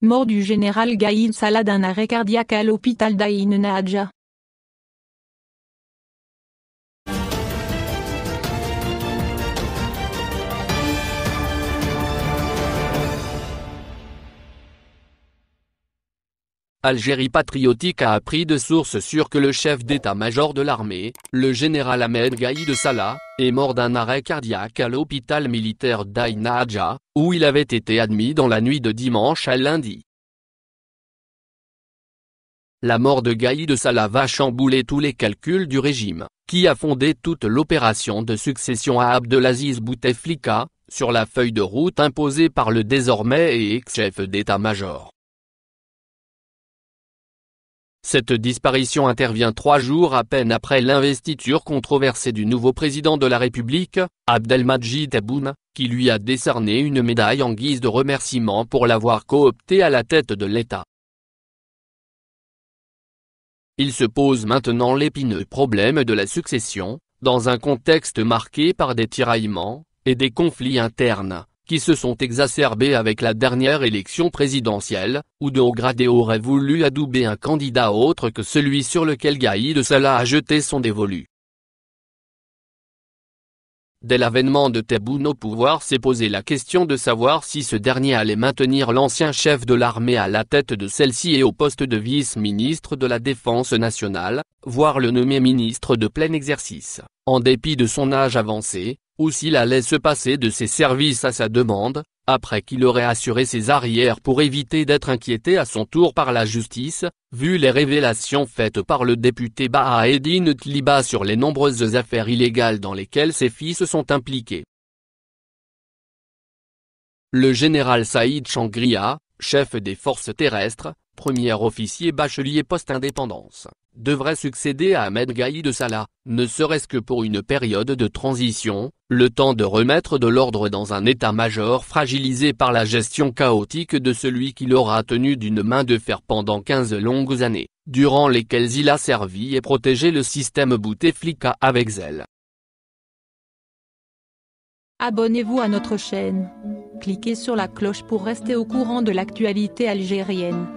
Mort du général Gaïd Salah d'un arrêt cardiaque à l'hôpital d'Aïn Nadja. Algérie patriotique a appris de sources sûres que le chef d'état-major de l'armée, le général Ahmed Gaïd Salah, est mort d'un arrêt cardiaque à l'hôpital militaire d'Aïna Adja, où il avait été admis dans la nuit de dimanche à lundi. La mort de Gaïd Salah va chambouler tous les calculs du régime, qui a fondé toute l'opération de succession à Abdelaziz Bouteflika, sur la feuille de route imposée par le désormais ex-chef d'état-major. Cette disparition intervient trois jours à peine après l'investiture controversée du nouveau président de la République, Abdelmajid Tebboune, qui lui a décerné une médaille en guise de remerciement pour l'avoir coopté à la tête de l'État. Il se pose maintenant l'épineux problème de la succession, dans un contexte marqué par des tiraillements et des conflits internes qui se sont exacerbés avec la dernière élection présidentielle, où de haut gradés auraient voulu adouber un candidat autre que celui sur lequel Gaïd Salah a jeté son dévolu. Dès l'avènement de Tebboune au pouvoir s'est posé la question de savoir si ce dernier allait maintenir l'ancien chef de l'armée à la tête de celle-ci et au poste de vice-ministre de la Défense nationale, voire le nommer ministre de plein exercice, en dépit de son âge avancé, ou s'il allait se passer de ses services à sa demande, après qu'il aurait assuré ses arrières pour éviter d'être inquiété à son tour par la justice, vu les révélations faites par le député Bahaeddine Tliba sur les nombreuses affaires illégales dans lesquelles ses fils sont impliqués. Le général Saïd Changria, chef des forces terrestres, premier officier bachelier post-indépendance, devrait succéder à Ahmed Gaïd Salah, ne serait-ce que pour une période de transition, le temps de remettre de l'ordre dans un état-major fragilisé par la gestion chaotique de celui qui l'aura tenu d'une main de fer pendant 15 longues années, durant lesquelles il a servi et protégé le système Bouteflika avec zèle. Abonnez-vous à notre chaîne. Cliquez sur la cloche pour rester au courant de l'actualité algérienne.